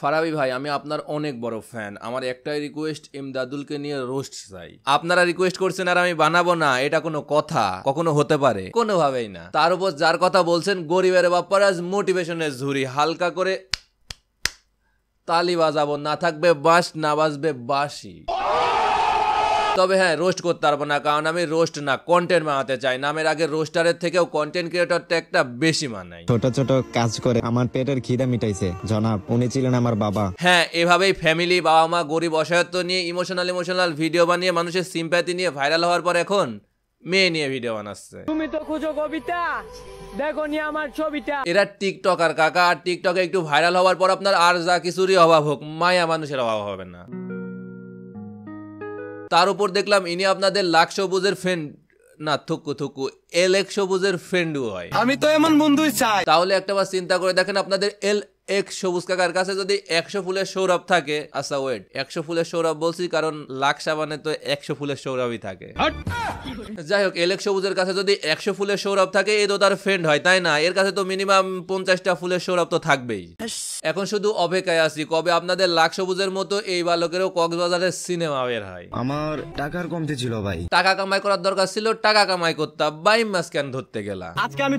ফারাবি ভাই আমি আপনার অনেক বড় ফ্যান আমার একটাই রিকোয়েস্ট ইমদাদুলকে নিয়ে রোস্ট চাই আপনারা রিকোয়েস্ট করছেন আর আমি বানাবো না এটা কোনো কথা কখনো হতে পারে কোনোভাবেই না তার উপর যার কথা বলছেন গরিবের আজ মোটিভেশনের ঝুরি হালকা করে তালি বাজাবো না থাকবে বাস না বাজবে বাসি তবে হ্যাঁ রোস্ট করতে পারবো না কারণ আমি রোস্ট না কন্টেন্ট বানাতে চাই নামের আগে রোস্টারের থেকেও কন্টেন্ট ক্রিয়েটরটা একটা বেশি মানাই ছোট ছোট কাজ করে আমার পেটের খিদা মিটাইছে জনাব উনি ছিলেন আমার বাবা হ্যাঁ এভাবেই ফ্যামিলি বাবা মা গরিব অসহায়ত্ব নিয়ে ইমোশনাল ইমোশনাল ভিডিও বানিয়ে মানুষের সিম্প্যাথি নিয়ে ভাইরাল হওয়ার পর এখন মেয়ে নিয়ে ভিডিও বানাচ্ছে তুমি তো খুঁজো কবিতা দেখো নি আমার ছবিটা এরা টিকটকার কাকা আর টিকটকে একটু ভাইরাল হওয়ার পর আপনার আর যা কিছুরই অভাব হোক মায়া মানুষের অভাব হবে না তার উপর দেখলাম ইনি আপনাদের লাখ সবুজের ফ্রেন্ড না থুকু থুকু এল এক সবুজের ফ্রেন্ডও হয় আমি তো এমন বন্ধুই চাই তাহলে একটা বার চিন্তা করে দেখেন আপনাদের এল এক সবুজ কাকার কাছে যদি একশো ফুলের সৌরভ থাকে আচ্ছা ওয়েট একশো ফুলের সৌরভ বলছি কারণ লাখ সাবানে তো একশো ফুলের সৌরভই থাকে যাই হোক এলেক সবুজের কাছে যদি একশো ফুলের সৌরভ থাকে এ তো তার ফ্রেন্ড হয় তাই না এর কাছে তো মিনিমাম পঞ্চাশটা ফুলের সৌরভ তো থাকবেই এখন শুধু অপেক্ষায় আছি কবে আপনাদের লাখ সবুজের মতো এই বালকেরও কক্সবাজারের সিনেমা বের হয় আমার টাকার কমতি ছিল ভাই টাকা কামাই করার দরকার ছিল টাকা কামাই করতাম বাই মাস কেন ধরতে গেলা আজকে আমি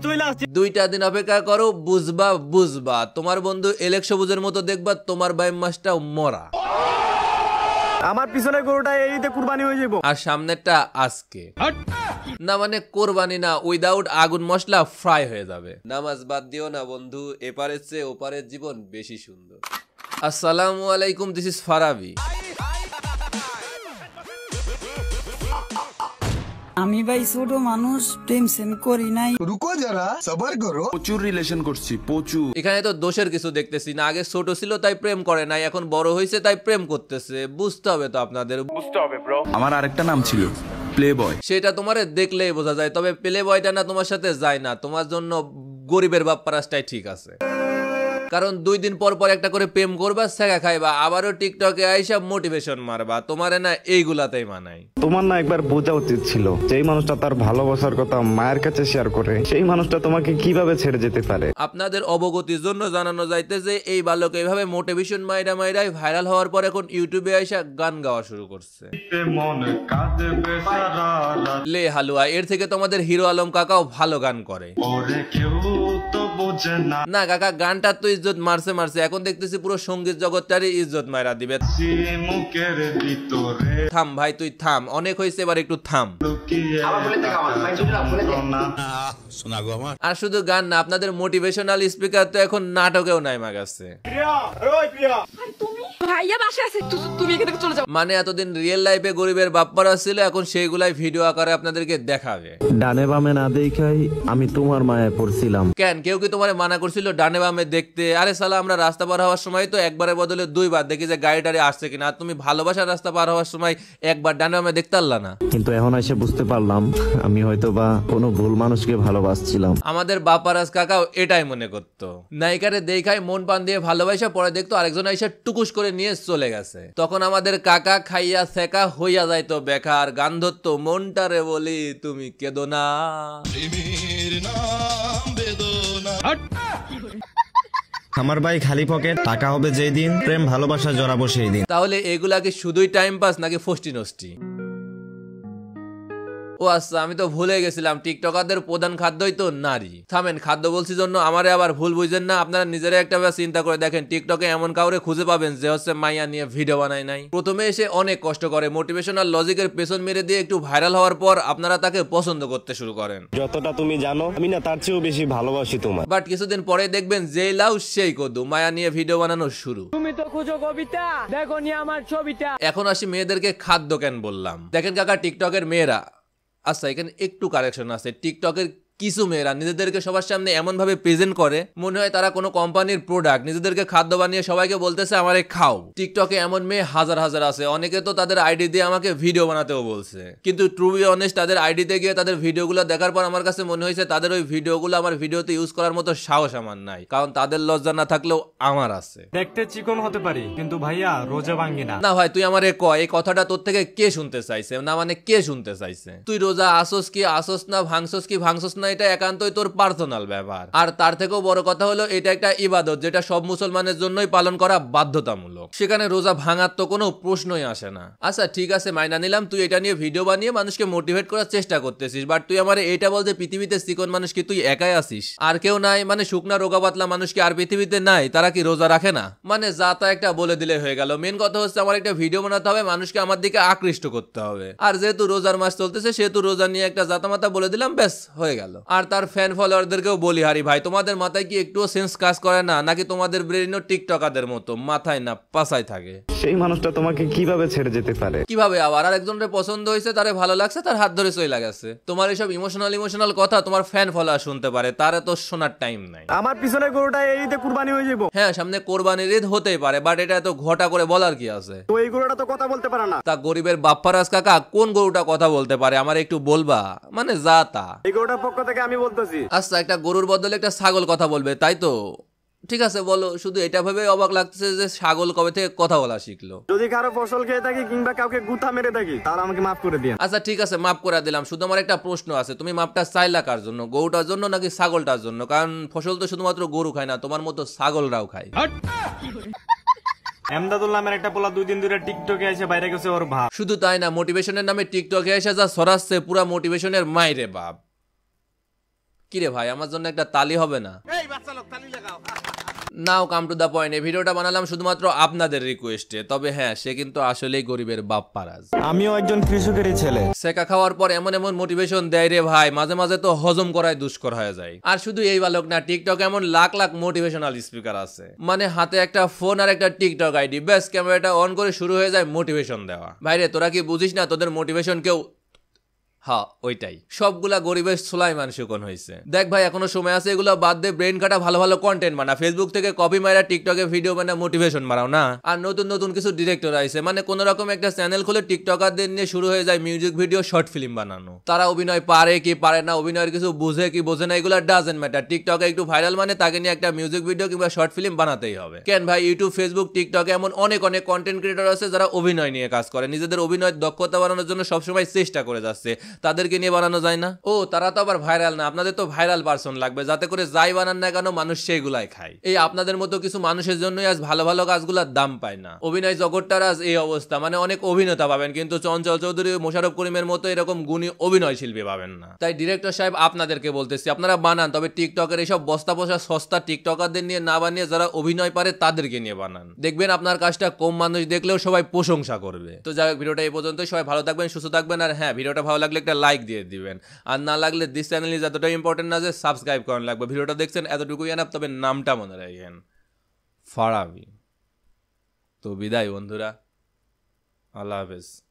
দুইটা দিন অপেক্ষা করো বুঝবা বুঝবা তোমার বন্ধু বন্ধু এলেক সবুজের মতো দেখবা তোমার বাই মাসটাও মরা আমার পিছনে গরুটা এই ঈদে কুরবানি হয়ে যাবো আর সামনেরটা আজকে না মানে কোরবানি না উইদাউট আগুন মশলা ফ্রাই হয়ে যাবে নামাজ বাদ দিও না বন্ধু এপারের চেয়ে ওপারের জীবন বেশি সুন্দর আসসালামু আলাইকুম দিস ইজ ফারাবি আমি ভাই ছোট মানুষ প্রেম সেম করি নাই রুকো যারা সবার করো প্রচুর রিলেশন করছি প্রচুর এখানে তো দোষের কিছু দেখতেছি না আগে ছোট ছিল তাই প্রেম করে নাই এখন বড় হয়েছে তাই প্রেম করতেছে বুঝতে হবে তো আপনাদের বুঝতে হবে ব্রো আমার আরেকটা নাম ছিল প্লে বয় সেটা তোমারে দেখলেই বোঝা যায় তবে প্লে বয়টা না তোমার সাথে যায় না তোমার জন্য গরিবের বাপ্পারাসটাই ঠিক আছে কারণ দুই দিন পর পর একটা করে প্রেম করবা সেগা খাইবা আবারও টিকটকে আইসা মোটিভেশন মারবা তোমার না এইগুলাতেই মানাই তোমার না একবার বোঝা উচিত ছিল যেই মানুষটা তার ভালোবাসার কথা মায়ের কাছে শেয়ার করে সেই মানুষটা তোমাকে কিভাবে ছেড়ে যেতে পারে আপনাদের অবগতির জন্য জানানো যাইতেছে এই বালক এইভাবে মোটিভেশন মাইরা মাইরাই ভাইরাল হওয়ার পর এখন ইউটিউবে আইসা গান গাওয়া শুরু করছে লে হালুয়া এর থেকে তোমাদের হিরো আলম কাকাও ভালো গান করে কেউ বোঝে না না কাকা গানটা তো ইজ্জত মারছে মারছে এখন দেখতেছি পুরো সঙ্গীত জগৎটারই ইজ্জত মারা দিবে মুখের ভিতরে থাম ভাই তুই থাম অনেক হয়েছে এবার একটু থাম আর শুধু গান না আপনাদের মোটিভেশনাল স্পিকার তো এখন নাটকেও নাই মা প্রিয়া রয় ভাইয়া বাসা আছে তুমি এখান থেকে চলে যাও মানে এতদিন রিয়েল লাইফে গরিবের ছিল এখন সেইগুলাই ভিডিও আকারে আপনাদেরকে দেখাবে ডানে বামে না দেখাই আমি তোমার মায়ে পড়ছিলাম কেন কেউ কি তোমার মানা করছিল ডানে বামে দেখতে আরে সালা আমরা রাস্তা পার হওয়ার সময় তো বদলে দুইবার দেখি যে গাড়িটারে আসছে কিনা তুমি ভালোবাসার রাস্তা পার হওয়ার সময় একবার ডানে বামে দেখতে না কিন্তু এখন এসে বুঝতে পারলাম আমি হয়তো বা কোনো ভুল মানুষকে ভালোবাসছিলাম আমাদের বাপারাজ কাকাও এটাই মনে করতো নায়িকারে দেখাই মন পান দিয়ে ভালোবাসা পরে দেখতো আরেকজন এসে টুকুস করে নিয়ে নিয়ে চলে গেছে তখন আমাদের কাকা খাইয়া সেকা হইয়া যাইতো বেকার গান্ধত্ব ধরতো মনটারে বলি তুমি কেদো না আমার ভাই খালি পকেট টাকা হবে যেই দিন প্রেম ভালোবাসা জড়াবো সেই দিন তাহলে এগুলা কি শুধুই টাইম পাস নাকি ফষ্টি নষ্টি ও আচ্ছা আমি তো ভুলে গেছিলাম টিকটকারদের প্রধান খাদ্যই তো নারী থামেন খাদ্য বলছি জন্য আমারে আবার ভুল বুঝেন না আপনারা নিজেরা একটা চিন্তা করে দেখেন টিকটকে এমন কাউরে খুঁজে পাবেন যে হচ্ছে মাইয়া নিয়ে ভিডিও বানায় নাই প্রথমে এসে অনেক কষ্ট করে মোটিভেশনাল লজিকের পেছন মেরে দিয়ে একটু ভাইরাল হওয়ার পর আপনারা তাকে পছন্দ করতে শুরু করেন যতটা তুমি জানো আমি না তার চেয়েও বেশি ভালোবাসি তোমার বাট কিছুদিন পরে দেখবেন যে লাউ সেই কদু মায়া নিয়ে ভিডিও বানানো শুরু তুমি তো খুঁজো কবিতা দেখো নি আমার ছবিটা এখন আসি মেয়েদেরকে খাদ্য কেন বললাম দেখেন কাকা টিকটকের মেয়েরা আচ্ছা এখানে একটু কারেকশন আছে টিকটকের কিছু মেয়েরা নিজেদেরকে সবার সামনে এমনভাবে প্রেজেন্ট করে মনে হয় তারা কোনো কোম্পানির প্রোডাক্ট নিজেদেরকে খাদ্য বানিয়ে সবাইকে বলতেছে আমারে খাও টিকটকে এমন মেয়ে হাজার হাজার আছে অনেকে তো তাদের আইডি দিয়ে আমাকে ভিডিও বানাতেও বলছে কিন্তু ট্রু বি অনেস্ট তাদের আইডিতে গিয়ে তাদের ভিডিওগুলো দেখার পর আমার কাছে মনে হয়েছে তাদের ওই ভিডিওগুলো আমার ভিডিওতে ইউজ করার মতো সাহস আমার নাই কারণ তাদের লজ্জা না থাকলেও আমার আছে দেখতে চিকন হতে পারি কিন্তু ভাইয়া রোজা ভাঙ্গি না না ভাই তুই আমার এ কয় এই কথাটা তোর থেকে কে শুনতে চাইছে না মানে কে শুনতে চাইছে তুই রোজা আসোস কি আসোস না ভাঙসোস কি ভাঙসোস না এটা একান্তই তোর পার্সোনাল ব্যাপার আর তার থেকেও বড় কথা হলো এটা একটা ইবাদত যেটা সব মুসলমানের জন্যই পালন করা বাধ্যতামূলক সেখানে রোজা ভাঙার তো কোনো প্রশ্নই আসে না আচ্ছা ঠিক আছে মাইনা নিলাম তুই এটা নিয়ে ভিডিও বানিয়ে মানুষকে মোটিভেট করার চেষ্টা করতেছিস বাট তুই আমার এটা বল যে পৃথিবীতে সিকন মানুষ কি তুই একাই আসিস আর কেউ নাই মানে শুকনা রোগা পাতলা মানুষ কি আর পৃথিবীতে নাই তারা কি রোজা রাখে না মানে যা তা একটা বলে দিলে হয়ে গেল মেন কথা হচ্ছে আমার একটা ভিডিও বানাতে হবে মানুষকে আমার দিকে আকৃষ্ট করতে হবে আর যেহেতু রোজার মাস চলতেছে সেহেতু রোজা নিয়ে একটা জাতামাতা বলে দিলাম ব্যাস হয়ে গেল গেল আর তার ফ্যান ফলোয়ারদেরকেও বলি হারি ভাই তোমাদের মাথায় কি একটুও সেন্স কাজ করে না নাকি তোমাদের ব্রেনও টিকটকাদের মতো মাথায় না পাশায় থাকে সেই মানুষটা তোমাকে কিভাবে ছেড়ে যেতে পারে কিভাবে আবার আর একজনের পছন্দ হয়েছে তারে ভালো লাগছে তার হাত ধরে সই লাগাছে তোমার এইসব ইমোশনাল ইমোশনাল কথা তোমার ফ্যান ফলোয়ার শুনতে পারে তার তো শোনার টাইম নাই আমার পিছনে গরুটা এই ঈদে কুরবানি হয়ে যাবো হ্যাঁ সামনে কোরবানির ঈদ হতেই পারে বাট এটা তো ঘটা করে বলার কি আছে তো এই গরুটা তো কথা বলতে পারে না তা গরিবের বাপ্পারাজ কাকা কোন গরুটা কথা বলতে পারে আমার একটু বলবা মানে যা তা এই গরুটার পক্ষ থেকে আমি বলতেছি আচ্ছা একটা গরুর বদলে একটা ছাগল কথা বলবে তাই তো ঠিক আছে বলো শুধু এটা ভেবে অবাক লাগতেছে যে ছাগল কবে থেকে কথা বলা শিখলো যদি কারো ফসল খেয়ে থাকি কিংবা কাউকে গুথা মেরে থাকি তাহলে আমাকে মাফ করে দিয়ে আচ্ছা ঠিক আছে মাফ করে দিলাম শুধু আমার একটা প্রশ্ন আছে তুমি মাপটা চাইলা কার জন্য গরুটার জন্য নাকি ছাগলটার জন্য কারণ ফসল তো শুধুমাত্র গরু খায় না তোমার মতো ছাগলরাও খায় শুধু তাই না মোটিভেশনের নামে টিকটকে এসে যা সরাচ্ছে পুরা মোটিভেশনের মাইরে বাপ কিরে ভাই আমার জন্য একটা তালি হবে না now come to the point এই ভিডিওটা বানালাম শুধুমাত্র আপনাদের রিকোয়েস্টে তবে হ্যাঁ সে কিন্তু আসলেই গরিবের বাপ পারাজ আমিও একজন কৃষকেরই ছেলে সেকা খাওয়ার পর এমন এমন মোটিভেশন দেয় রে ভাই মাঝে মাঝে তো হজম করায় দুষ্কর হয়ে যায় আর শুধু এই বালক না টিকটক এমন লাখ লাখ মোটিভেশনাল স্পিকার আছে মানে হাতে একটা ফোন আর একটা টিকটক আইডি ব্যাস ক্যামেরাটা অন করে শুরু হয়ে যায় মোটিভেশন দেওয়া ভাইরে তোরা কি বুঝিস না তোদের মোটিভেশন কেউ হা ওইটাই সবগুলা গরিবের সোলাই মানুষ কোন হয়েছে দেখ ভাই এখনো সময় আছে এগুলো বাদ দিয়ে ব্রেন কাটা ভালো ভালো কন্টেন্ট বানা ফেসবুক থেকে কপি মারা টিকটকে ভিডিও বানা মোটিভেশন মারাও না আর নতুন নতুন কিছু ডিরেক্টর আইছে মানে কোন রকম একটা চ্যানেল খুলে টিকটকারদের নিয়ে শুরু হয়ে যায় মিউজিক ভিডিও শর্ট ফিল্ম বানানো তারা অভিনয় পারে কি পারে না অভিনয়ের কিছু বুঝে কি বোঝে না এগুলো ডাজেন্ট ম্যাটার টিকটকে একটু ভাইরাল মানে তাকে নিয়ে একটা মিউজিক ভিডিও কিংবা শর্ট ফিল্ম বানাতেই হবে কেন ভাই ইউটিউব ফেসবুক টিকটকে এমন অনেক অনেক কন্টেন্ট ক্রিয়েটর আছে যারা অভিনয় নিয়ে কাজ করে নিজেদের অভিনয় দক্ষতা বাড়ানোর জন্য সবসময় চেষ্টা করে যাচ্ছে তাদেরকে নিয়ে বানানো যায় না ও তারা তো আবার ভাইরাল না আপনাদের তো ভাইরাল পার্সন লাগবে যাতে করে যাই বানান না কেন মানুষ সেইগুলাই খায় এই আপনাদের মতো কিছু মানুষের জন্যই আজ ভালো ভালো কাজগুলোর দাম পায় না অভিনয় জগৎটার আজ এই অবস্থা মানে অনেক অভিনেতা পাবেন কিন্তু চঞ্চল চৌধুরী মোশারফ করিমের মতো এরকম গুণী অভিনয় শিল্পী পাবেন না তাই ডিরেক্টর সাহেব আপনাদেরকে বলতেছি আপনারা বানান তবে টিকটকের এইসব বস্তা পোষা সস্তা টিকটকারদের নিয়ে না বানিয়ে যারা অভিনয় পারে তাদেরকে নিয়ে বানান দেখবেন আপনার কাজটা কম মানুষ দেখলেও সবাই প্রশংসা করবে তো যাই হোক ভিডিওটা এই পর্যন্ত সবাই ভালো থাকবেন সুস্থ থাকবেন আর হ্যাঁ ভিডিওটা ভালো লাগলে লাগলে একটা লাইক দিয়ে দিবেন আর না লাগলে দিস চ্যানেল ইজ এতটাই ইম্পর্টেন্ট না যে সাবস্ক্রাইব করেন লাগবে ভিডিওটা দেখছেন এতটুকুই আনাপ তবে নামটা মনে রাখেন ফারাবি তো বিদায় বন্ধুরা আল্লাহ হাফেজ